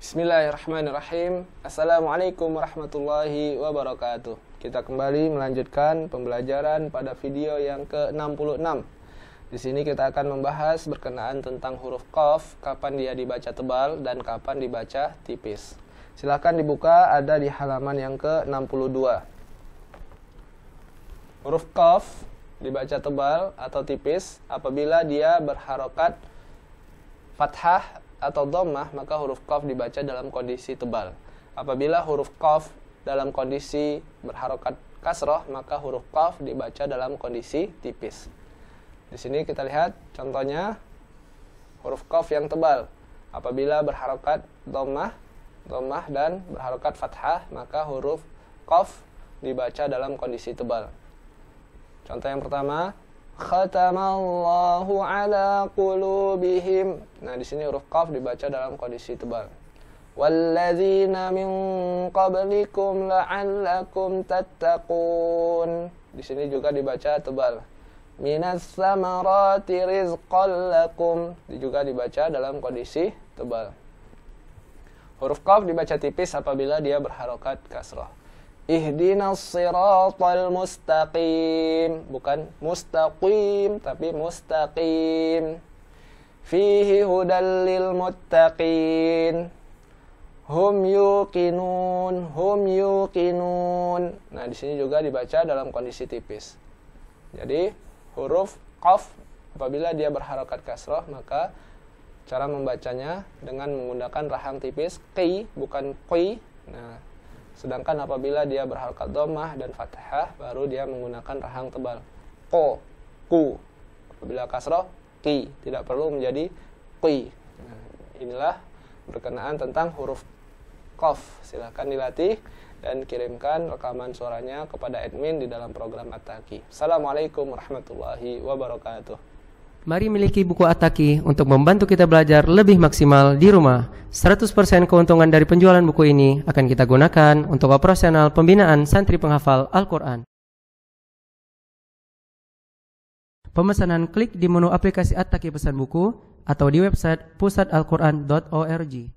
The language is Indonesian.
Bismillahirrahmanirrahim. Assalamualaikum warahmatullahi wabarakatuh. Kita kembali melanjutkan pembelajaran pada video yang ke-66. Di sini kita akan membahas berkenaan tentang huruf qaf, kapan dia dibaca tebal dan kapan dibaca tipis. Silahkan dibuka ada di halaman yang ke-62. Huruf qaf dibaca tebal atau tipis apabila dia berharokat fathah atau dhammah, maka huruf qaf dibaca dalam kondisi tebal. Apabila huruf qaf dalam kondisi berharokat kasroh, maka huruf qaf dibaca dalam kondisi tipis. Di sini kita lihat contohnya huruf qaf yang tebal. Apabila berharokat dhammah, dhammah dan berharokat fathah, maka huruf qaf dibaca dalam kondisi tebal. Contoh yang pertama, khatamallahu ala qulubihim. Nah, di sini huruf qaf dibaca dalam kondisi tebal. Walladzina min qablikum la'allakum tattaqun. Di sini juga dibaca tebal. Minas samarati rizqan lakum. Juga dibaca dalam kondisi tebal. Huruf qaf dibaca tipis apabila dia berharokat kasrah. Ihdinas siratal mustaqim. Bukan mustaqim, tapi mustaqim. Fihi hudal lil muttaqin. Hum yuqinun, hum yuqinun. Nah, di sini juga dibaca dalam kondisi tipis. Jadi, huruf qaf apabila dia berharokat kasroh, maka cara membacanya dengan menggunakan rahang tipis, qi, bukan qi. Nah, Sedangkan apabila dia berharokat domah dan fathah, baru dia menggunakan rahang tebal. Ko, ku. Apabila kasroh, ki. Tidak perlu menjadi ki. inilah berkenaan tentang huruf kof. Silahkan dilatih dan kirimkan rekaman suaranya kepada admin di dalam program Ataki. Assalamualaikum warahmatullahi wabarakatuh. Mari miliki buku Ataki untuk membantu kita belajar lebih maksimal di rumah. 100% keuntungan dari penjualan buku ini akan kita gunakan untuk operasional pembinaan santri penghafal Al-Quran. Pemesanan klik di menu aplikasi Ataki Pesan Buku atau di website pusatalquran.org.